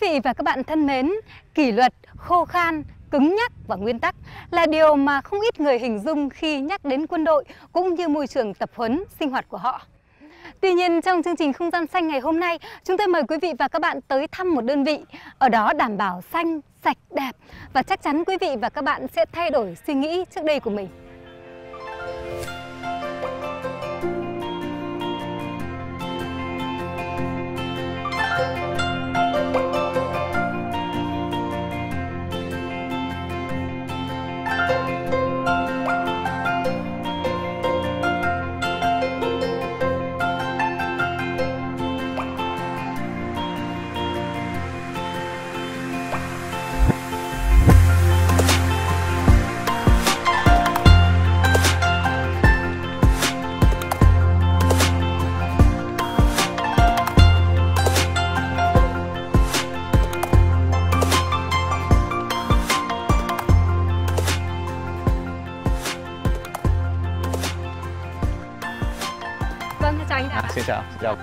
Quý vị và các bạn thân mến, kỷ luật, khô khan, cứng nhắc và nguyên tắc là điều mà không ít người hình dung khi nhắc đến quân đội cũng như môi trường tập huấn sinh hoạt của họ. Tuy nhiên trong chương trình không gian xanh ngày hôm nay, chúng tôi mời quý vị và các bạn tới thăm một đơn vị ở đó đảm bảo xanh, sạch, đẹp và chắc chắn quý vị và các bạn sẽ thay đổi suy nghĩ trước đây của mình. chồng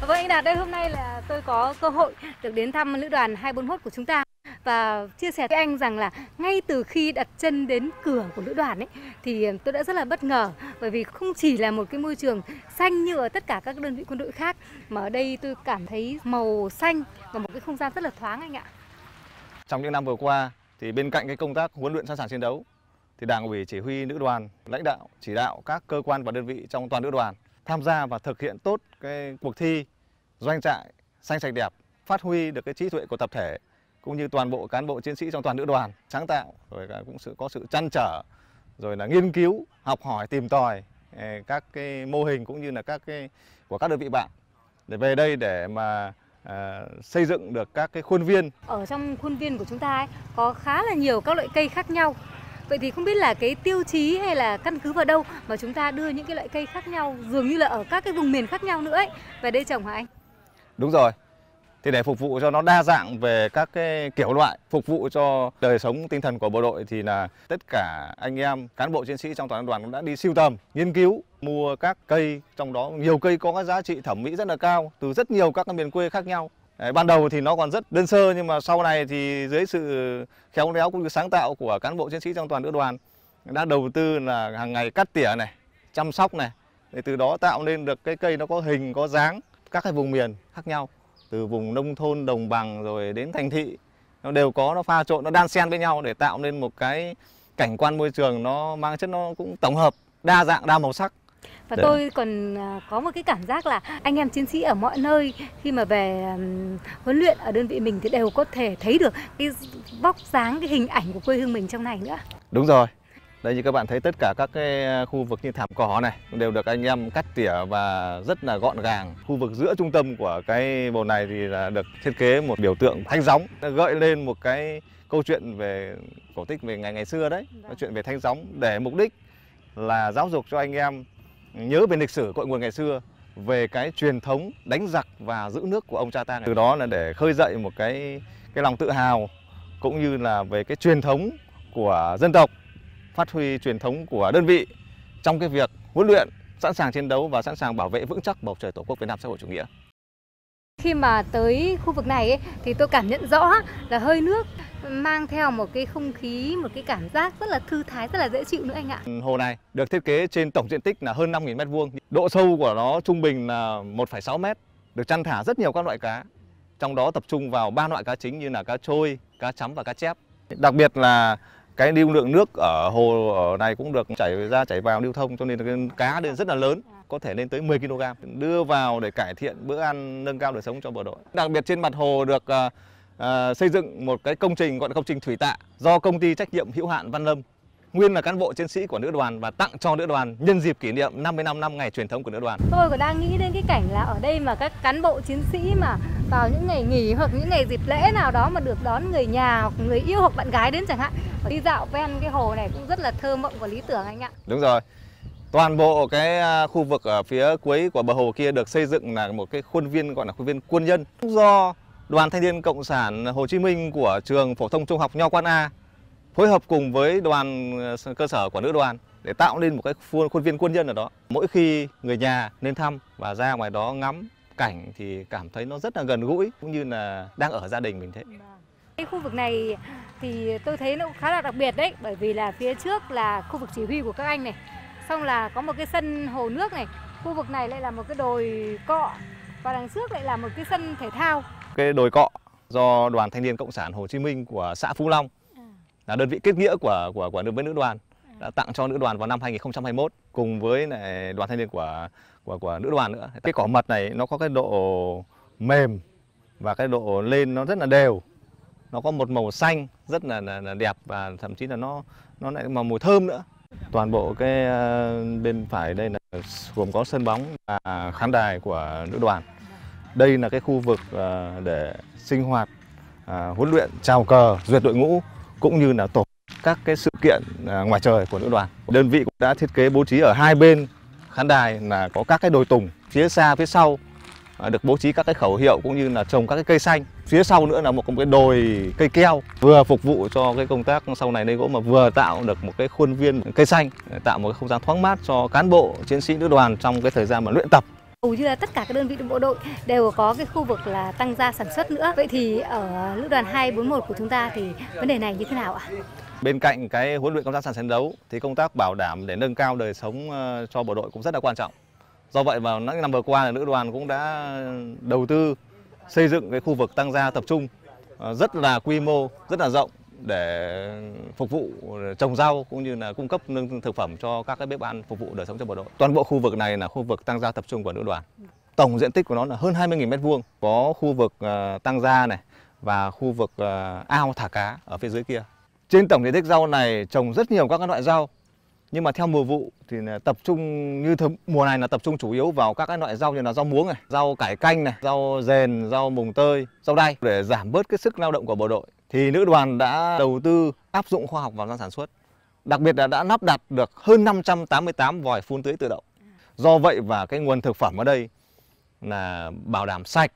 Vâng anh Đạt đây hôm nay là tôi có cơ hội được đến thăm lữ đoàn 241 của chúng ta và chia sẻ với anh rằng là ngay từ khi đặt chân đến cửa của lữ đoàn ấy thì tôi đã rất là bất ngờ bởi vì không chỉ là một cái môi trường xanh như ở tất cả các đơn vị quân đội khác mà ở đây tôi cảm thấy màu xanh và một cái không gian rất là thoáng anh ạ. Trong những năm vừa qua thì bên cạnh cái công tác huấn luyện sẵn sàng chiến đấu thì Đảng ủy chỉ huy lữ đoàn lãnh đạo chỉ đạo các cơ quan và đơn vị trong toàn lữ đoàn tham gia và thực hiện tốt cái cuộc thi doanh trại xanh sạch đẹp, phát huy được cái trí tuệ của tập thể cũng như toàn bộ cán bộ chiến sĩ trong toàn nữ đoàn sáng tạo rồi cũng sự có sự chăn trở rồi là nghiên cứu học hỏi tìm tòi ờ, các cái mô hình cũng như là các cái của các đơn vị bạn để về đây để mà À, xây dựng được các cái khuôn viên. Ở trong khuôn viên của chúng ta ấy, có khá là nhiều các loại cây khác nhau Vậy thì không biết là cái tiêu chí hay là căn cứ vào đâu mà chúng ta đưa những cái loại cây khác nhau dường như là ở các cái vùng miền khác nhau nữa ấy về đây trồng hả anh? Đúng rồi. Thì để phục vụ cho nó đa dạng về các cái kiểu loại, phục vụ cho đời sống tinh thần của bộ đội thì là tất cả anh em cán bộ chiến sĩ trong toàn đoàn cũng đã đi siêu tầm, nghiên cứu, mua các cây, trong đó nhiều cây có các giá trị thẩm mỹ rất là cao từ rất nhiều các miền quê khác nhau Đấy, ban đầu thì nó còn rất đơn sơ nhưng mà sau này thì dưới sự khéo léo cũng như sáng tạo của cán bộ chiến sĩ trong toàn lữ đoàn đã đầu tư là hàng ngày cắt tỉa này, chăm sóc này để từ đó tạo nên được cái cây nó có hình có dáng các cái vùng miền khác nhau từ vùng nông thôn đồng bằng rồi đến thành thị nó đều có nó pha trộn nó đan xen với nhau để tạo nên một cái cảnh quan môi trường nó mang chất nó cũng tổng hợp đa dạng đa màu sắc và Đấy. Dạ. tôi còn à, có một cái cảm giác là anh em chiến sĩ ở mọi nơi khi mà về huấn luyện ở đơn vị mình thì đều có thể thấy được cái bóc dáng cái hình ảnh của quê hương mình trong này nữa đúng rồi đây như các bạn thấy tất cả các cái à, khu vực như thảm cỏ này đều được anh em cắt tỉa và rất là gọn gàng. Khu vực giữa trung tâm của cái bồn này thì là được thiết kế một biểu tượng thanh gióng gợi lên một cái câu chuyện về cổ tích về ngày ngày xưa đấy, câu vâng. chuyện về thanh gióng để mục đích là giáo dục cho anh em nhớ về lịch sử cội nguồn ngày xưa về cái truyền thống đánh giặc và giữ nước của ông cha ta từ đó là để khơi dậy một cái cái lòng tự hào cũng như là về cái truyền thống của dân tộc phát huy truyền thống của đơn vị trong cái việc huấn luyện sẵn sàng chiến đấu và sẵn sàng bảo vệ vững chắc bầu trời tổ quốc Việt Nam xã hội chủ nghĩa khi mà tới khu vực này ấy, thì tôi cảm nhận rõ là hơi nước mang theo một cái không khí, một cái cảm giác rất là thư thái, rất là dễ chịu nữa anh ạ. Hồ này được thiết kế trên tổng diện tích là hơn 5.000 m2, độ sâu của nó trung bình là 1,6 m, được chăn thả rất nhiều các loại cá. Trong đó tập trung vào ba loại cá chính như là cá trôi, cá chấm và cá chép. Đặc biệt là cái lưu lượng nước ở hồ ở này cũng được chảy ra chảy vào lưu thông cho nên cái cá lên rất là lớn có thể lên tới 10 kg đưa vào để cải thiện bữa ăn nâng cao đời sống cho bộ đội đặc biệt trên mặt hồ được à, Ờ, xây dựng một cái công trình gọi là công trình thủy tạ do công ty trách nhiệm hữu hạn Văn Lâm nguyên là cán bộ chiến sĩ của nữ đoàn và tặng cho nữ đoàn nhân dịp kỷ niệm 55 năm ngày truyền thống của nữ đoàn. Tôi còn đang nghĩ đến cái cảnh là ở đây mà các cán bộ chiến sĩ mà vào những ngày nghỉ hoặc những ngày dịp lễ nào đó mà được đón người nhà hoặc người yêu hoặc bạn gái đến chẳng hạn đi dạo ven cái hồ này cũng rất là thơ mộng và lý tưởng anh ạ. Đúng rồi. Toàn bộ cái à, khu vực ở phía cuối của bờ hồ kia được xây dựng là một cái khuôn viên gọi là khuôn viên quân nhân do Đoàn Thanh niên Cộng sản Hồ Chí Minh của trường phổ thông trung học Nho Quan A phối hợp cùng với đoàn ờ, cơ sở của nữ đoàn để tạo nên một cái khuôn, viên quân nhân ở đó. Mỗi khi người nhà lên thăm và ra ngoài đó ngắm cảnh thì cảm thấy nó rất là gần gũi cũng như là đang ở gia đình mình thế. Cái khu vực này thì tôi thấy nó khá là đặc biệt đấy bởi vì là phía trước là khu vực chỉ huy của các anh này xong là có một cái sân hồ nước này khu vực này lại là một cái đồi cọ và đằng trước lại là một cái sân thể thao cái đồi cọ do đoàn thanh niên cộng sản Hồ Chí Minh của xã Phú Long à. là đơn vị kết nghĩa của của của với nữ đoàn à. đã tặng cho nữ đoàn vào năm 2021 cùng với này đoàn thanh niên của của của nữ đoàn nữa. Cái cỏ mật này nó có cái độ mềm và cái độ lên nó rất là đều. Nó có một màu xanh rất là, là, là đẹp và thậm chí là nó nó lại mà mùi thơm nữa. Toàn bộ cái ờ, bên phải đây là gồm có sân bóng và khán đài của nữ đoàn đây là cái khu vực à, để sinh hoạt à, huấn luyện chào cờ duyệt đội ngũ cũng như là tổ các cái sự kiện à, ngoài trời của nữ đoàn đơn vị cũng đã thiết kế bố trí ở hai bên khán đài là có các cái đồi tùng phía xa phía sau được bố trí các cái khẩu hiệu cũng như là trồng các cái cây xanh phía sau nữa là một cái đồi cây keo vừa phục vụ cho cái công tác sau này nơi gỗ mà vừa tạo được một cái khuôn viên cây xanh tạo một cái không gian thoáng mát cho cán bộ chiến sĩ nữ đoàn trong cái thời gian mà luyện tập cũng như là tất cả các đơn vị bộ đội đều có cái khu vực là tăng gia sản xuất nữa. Vậy thì ở lữ đoàn 241 của chúng ta thì vấn đề này như thế nào ạ? Bên cạnh cái huấn luyện công tác sản sàng đấu thì công tác bảo đảm để nâng cao đời sống ờ, cho bộ đội cũng rất là quan trọng. Do vậy vào những năm vừa qua là lữ đoàn cũng đã đầu tư xây dựng cái khu vực tăng gia tập trung ờ, rất là quy mô, rất là rộng để phục vụ trồng rau cũng như là cung cấp lương thực phẩm cho các cái bếp ăn phục vụ đời sống cho bộ đội. Toàn bộ khu vực này là khu vực tăng gia tập trung của nữ đoàn. Tổng diện tích của nó là hơn 20.000 m2, có khu vực ờ, tăng gia này và khu vực ờ, ao thả cá ở phía dưới kia. Trên tổng diện tích rau này trồng rất nhiều các loại rau. Nhưng mà theo mùa vụ thì tập trung như thứ, mùa này là tập trung chủ yếu vào các cái loại rau như là rau muống này, rau cải canh này, rau dền, rau mùng tơi, rau đay để giảm bớt cái sức lao động của bộ đội thì nữ đoàn đã đầu tư áp dụng khoa học vào sản xuất. Đặc biệt là đã lắp đặt được hơn 588 vòi phun tưới tự động. Do vậy và cái nguồn thực phẩm ở đây là bảo đảm sạch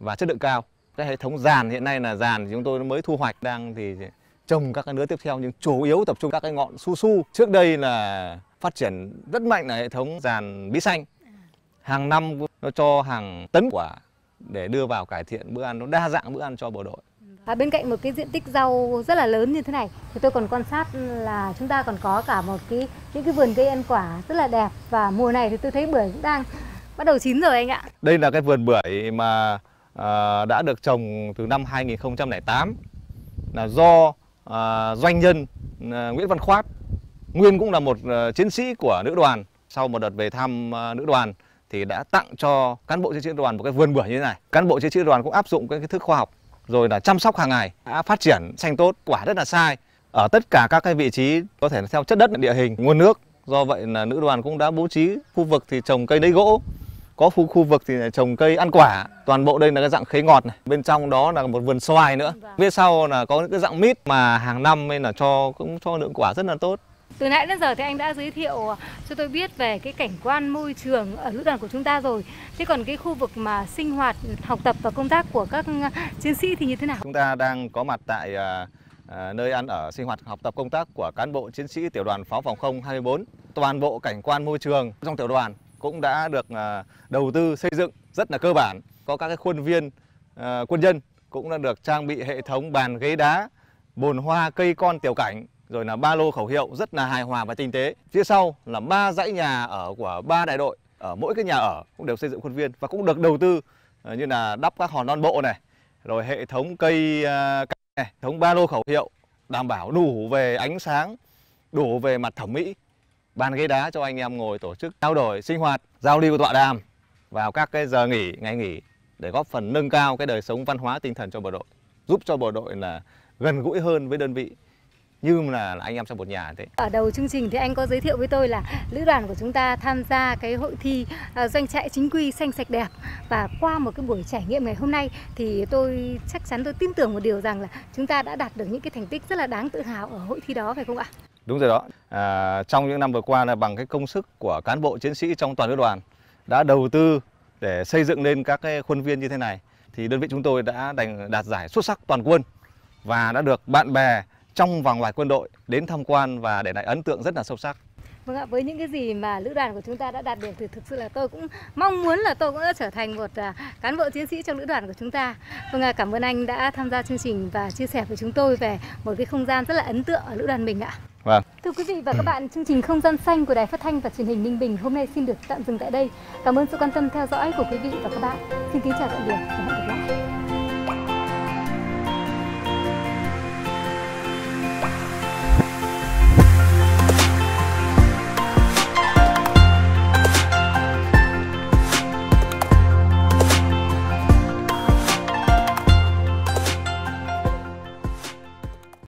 và chất lượng cao. Cái hệ thống giàn hiện nay là giàn chúng tôi mới thu hoạch đang thì trồng các cái nứa tiếp theo nhưng chủ yếu tập trung các cái ngọn su su. Trước đây là phát triển rất mạnh là hệ thống giàn bí xanh. Hàng năm nó cho hàng tấn quả để đưa vào cải thiện bữa ăn nó đa dạng bữa ăn cho bộ đội à, bên cạnh một cái diện tích rau rất là lớn như thế này thì tôi còn quan sát là chúng ta còn có cả một cái những cái vườn cây ăn quả rất là đẹp và mùa này thì tôi thấy bưởi cũng đang bắt đầu chín rồi anh ạ đây là cái vườn bưởi mà à, đã được trồng từ năm 2008 là do à, doanh nhân à, Nguyễn Văn Khoát nguyên cũng là một à, chiến sĩ của nữ đoàn sau một đợt về thăm à, nữ đoàn thì đã tặng cho cán bộ chiến sĩ đoàn một cái vườn bưởi như thế này cán bộ chiến sĩ đoàn cũng áp dụng cái, cái thức khoa học rồi là chăm sóc hàng ngày đã phát triển xanh tốt quả rất là sai ở tất cả các cái vị trí có thể theo chất đất địa hình nguồn nước do vậy là nữ đoàn cũng đã bố trí khu vực thì trồng cây lấy gỗ có khu khu vực thì trồng cây ăn quả toàn bộ đây là cái dạng khế ngọt này bên trong đó là một vườn xoài nữa vâng. phía sau là có những cái dạng mít mà hàng năm nên là cho cũng cho lượng quả rất là tốt từ nãy đến giờ thì anh đã giới thiệu ờ, cho tôi biết về cái cảnh quan môi trường ở lữ đoàn của chúng ta rồi. Thế còn cái khu vực mà sinh hoạt, học tập và công tác của các ờ, chiến sĩ thì như thế nào? Chúng ta đang có mặt tại À, nơi ăn ở, sinh hoạt, học tập, công tác của cán bộ chiến sĩ tiểu đoàn pháo phòng không 24. Toàn bộ cảnh quan môi trường trong tiểu đoàn cũng đã được à, đầu tư xây dựng rất là cơ bản. Có các cái khuôn viên à, quân nhân cũng đã được trang bị hệ thống bàn ghế đá, bồn hoa, cây con tiểu cảnh rồi là ba lô khẩu hiệu rất là hài hòa và tinh tế. Phía sau là ba dãy nhà ở của ba đại đội, ở mỗi cái nhà ở cũng đều xây dựng khuôn viên và cũng được đầu tư ờ, như là đắp các hòn non bộ này, rồi hệ thống cây ờ, này, hệ thống ba lô khẩu hiệu đảm bảo đủ về ánh sáng, đủ về mặt thẩm mỹ, bàn ghế đá cho anh em ngồi tổ chức trao đổi, sinh hoạt, giao lưu tọa đàm vào các cái giờ nghỉ, ngày nghỉ để góp phần nâng cao cái đời sống văn hóa tinh thần cho bộ đội, giúp cho bộ đội là gần gũi hơn với đơn vị như là, là anh em trong một nhà thế. Ở đầu chương trình thì anh có giới thiệu với tôi là lữ đoàn của chúng ta tham gia cái hội thi ờ, doanh trại chính quy xanh sạch đẹp và qua một cái buổi trải nghiệm ngày hôm nay thì tôi chắc chắn tôi tin tưởng một điều rằng là chúng ta đã đạt được những cái thành tích rất là đáng tự hào ở hội thi đó phải không ạ? Đúng rồi đó. À, trong những năm vừa qua là bằng cái công sức của cán bộ chiến sĩ trong toàn lữ đoàn đã đầu tư để xây dựng lên các cái khuôn viên như thế này thì đơn vị chúng tôi đã đành đạt giải xuất sắc toàn quân và đã được bạn bè trong và ngoài quân đội đến tham quan và để lại ấn tượng rất là sâu sắc. Vâng ạ, với những cái gì mà lữ đoàn của chúng ta đã đạt được thì thực sự là tôi cũng mong muốn là tôi cũng đã trở thành một à, cán bộ chiến sĩ trong lữ đoàn của chúng ta. Vâng ạ, cảm ơn anh đã tham gia chương trình và chia sẻ với chúng tôi về một cái không gian rất là ấn tượng ở lữ đoàn mình ạ. Vâng. Thưa quý vị và các bạn, chương trình Không gian xanh của Đài Phát thanh và Truyền hình Ninh Bình hôm nay xin được tạm dừng tại đây. Cảm ơn sự quan tâm theo dõi của quý vị và các bạn. Xin kính chào tạm biệt và hẹn gặp lại.